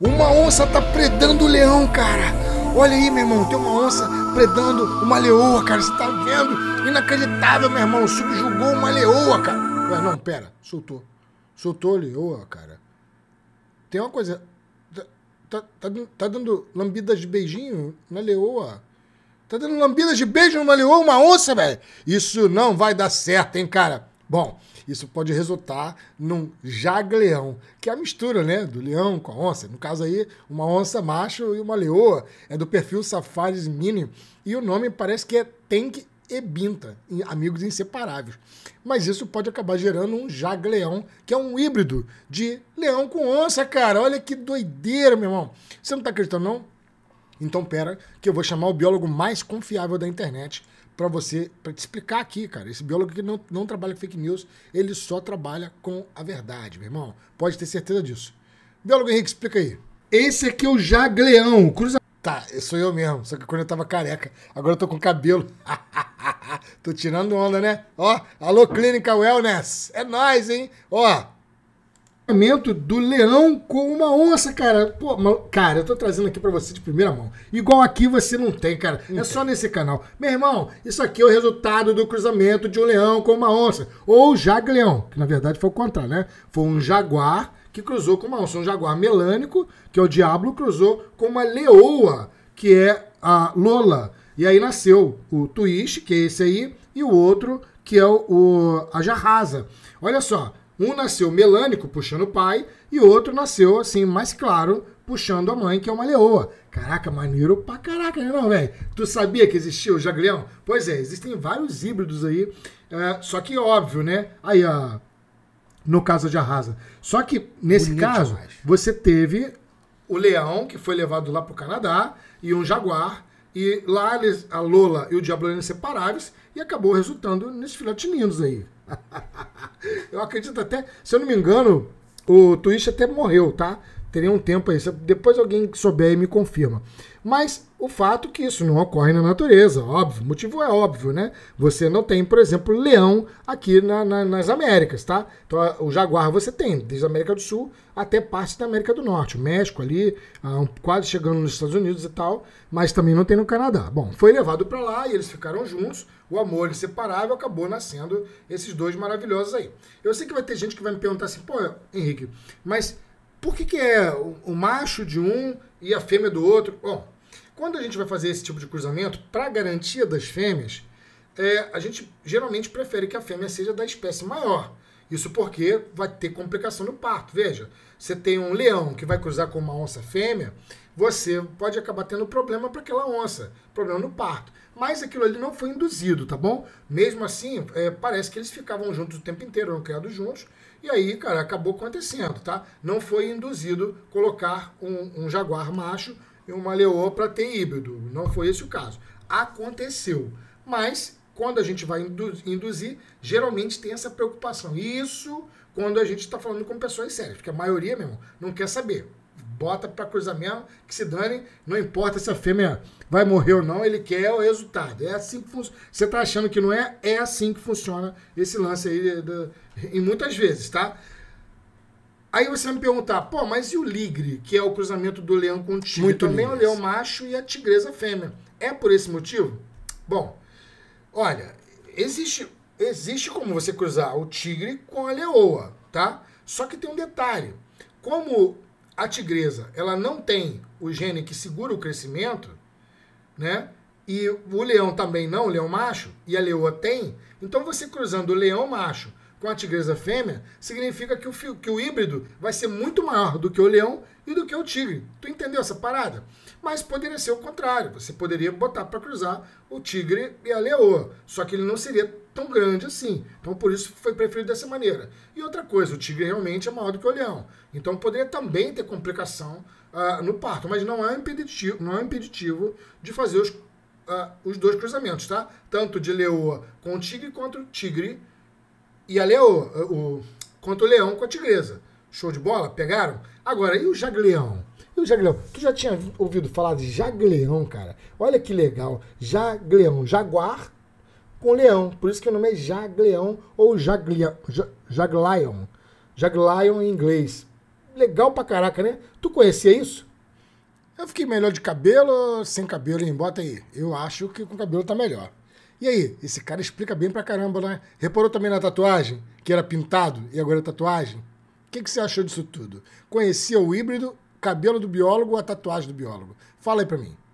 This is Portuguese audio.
Uma onça tá predando o leão, cara. Olha aí, meu irmão, tem uma onça predando uma leoa, cara. Você tá vendo? Inacreditável, meu irmão. Subjugou uma leoa, cara. Mas não, pera. Soltou. Soltou a leoa, cara. Tem uma coisa. Tá, tá, tá, tá dando lambidas de beijinho na leoa. Tá dando lambidas de beijo numa leoa, uma onça, velho. Isso não vai dar certo, hein, cara. Bom, isso pode resultar num jagleão, que é a mistura né, do leão com a onça. No caso aí, uma onça macho e uma leoa. É do perfil Safaris Mini. E o nome parece que é Tank e Binta, amigos inseparáveis. Mas isso pode acabar gerando um jagleão, que é um híbrido de leão com onça, cara. Olha que doideira, meu irmão. Você não tá acreditando, não? Então, pera, que eu vou chamar o biólogo mais confiável da internet para você, para te explicar aqui, cara. Esse biólogo que não, não trabalha com fake news, ele só trabalha com a verdade, meu irmão. Pode ter certeza disso. Biólogo Henrique, explica aí. Esse aqui é o jagleão, cruza... Tá, sou eu mesmo, só que quando eu tava careca. Agora eu tô com cabelo. tô tirando onda, né? Ó, alô Clínica Wellness. É nós, hein? Ó, casamento do leão com uma onça, cara. Pô, cara, eu tô trazendo aqui para você de primeira mão. Igual aqui você não tem, cara. É só nesse canal. Meu irmão, isso aqui é o resultado do cruzamento de um leão com uma onça. Ou jagleão, que na verdade foi o contrário, né? Foi um jaguar que cruzou com uma onça. Um jaguar melânico, que é o diabo, cruzou com uma leoa, que é a Lola. E aí nasceu o Twist, que é esse aí, e o outro, que é o, o a Jarrasa. Olha só, um nasceu melânico, puxando o pai, e outro nasceu, assim, mais claro, puxando a mãe, que é uma leoa. Caraca, maneiro pra caraca, né, não, velho? Tu sabia que existia o jaglião? Pois é, existem vários híbridos aí, é, só que óbvio, né? Aí, ó, no caso de Arrasa. Só que, nesse Bonito caso, você teve o leão, que foi levado lá pro Canadá, e um jaguar, e lá eles, a Lola e o Diablo eram inseparáveis, e acabou resultando nesses filhotes lindos aí. Eu acredito até, se eu não me engano, o Twitch até morreu, tá? Teria um tempo aí. Depois alguém souber e me confirma. Mas o fato que isso não ocorre na natureza, óbvio. O motivo é óbvio, né? Você não tem, por exemplo, leão aqui na, na, nas Américas, tá? Então, o jaguar você tem, desde a América do Sul até parte da América do Norte. O México ali, quase chegando nos Estados Unidos e tal, mas também não tem no Canadá. Bom, foi levado para lá e eles ficaram juntos. O amor é inseparável acabou nascendo esses dois maravilhosos aí. Eu sei que vai ter gente que vai me perguntar assim, pô, Henrique, mas por que, que é o, o macho de um e a fêmea do outro? Bom quando a gente vai fazer esse tipo de cruzamento, para garantia das fêmeas, é, a gente geralmente prefere que a fêmea seja da espécie maior. Isso porque vai ter complicação no parto. Veja, você tem um leão que vai cruzar com uma onça fêmea, você pode acabar tendo problema para aquela onça, problema no parto. Mas aquilo ali não foi induzido, tá bom? Mesmo assim, é, parece que eles ficavam juntos o tempo inteiro, eram criados juntos, e aí, cara, acabou acontecendo, tá? Não foi induzido colocar um, um jaguar macho e uma Leoa para ter híbrido. Não foi esse o caso. Aconteceu. Mas quando a gente vai induzir, geralmente tem essa preocupação. Isso quando a gente está falando com pessoas sérias, porque a maioria mesmo não quer saber. Bota para cruzamento, que se dane, não importa se a fêmea vai morrer ou não, ele quer o resultado. É assim que funciona. Você está achando que não é? É assim que funciona esse lance aí, eh, de, em muitas vezes, tá? Aí você vai me perguntar, pô, mas e o ligre, que é o cruzamento do leão com o tigre? Muito Também é o leão macho e a tigresa fêmea. É por esse motivo? Bom, olha, existe, existe como você cruzar o tigre com a leoa, tá? Só que tem um detalhe. Como a tigresa, ela não tem o gene que segura o crescimento, né? E o leão também não, o leão macho, e a leoa tem. Então você cruzando o leão macho com a tigresa fêmea, significa que o, que o híbrido vai ser muito maior do que o leão e do que o tigre. Tu entendeu essa parada? Mas poderia ser o contrário. Você poderia botar para cruzar o tigre e a leoa. Só que ele não seria tão grande assim. Então por isso foi preferido dessa maneira. E outra coisa, o tigre realmente é maior do que o leão. Então poderia também ter complicação uh, no parto, mas não é impeditivo, não é impeditivo de fazer os, uh, os dois cruzamentos, tá? Tanto de leoa com o tigre quanto o tigre e ali é o, o contra o leão com a tigresa. Show de bola? Pegaram? Agora, e o jagleão? E o jagleão? Tu já tinha ouvido falar de jagleão, cara? Olha que legal. Jagleão, jaguar com leão. Por isso que o nome é jagleão ou jaglia, jaglion. Jaglion em inglês. Legal pra caraca, né? Tu conhecia isso? Eu fiquei melhor de cabelo, sem cabelo, hein? Bota aí. Eu acho que com cabelo tá melhor. E aí, esse cara explica bem pra caramba, né? Reparou também na tatuagem, que era pintado e agora é tatuagem? O que, que você achou disso tudo? Conhecia o híbrido, cabelo do biólogo ou a tatuagem do biólogo? Fala aí pra mim.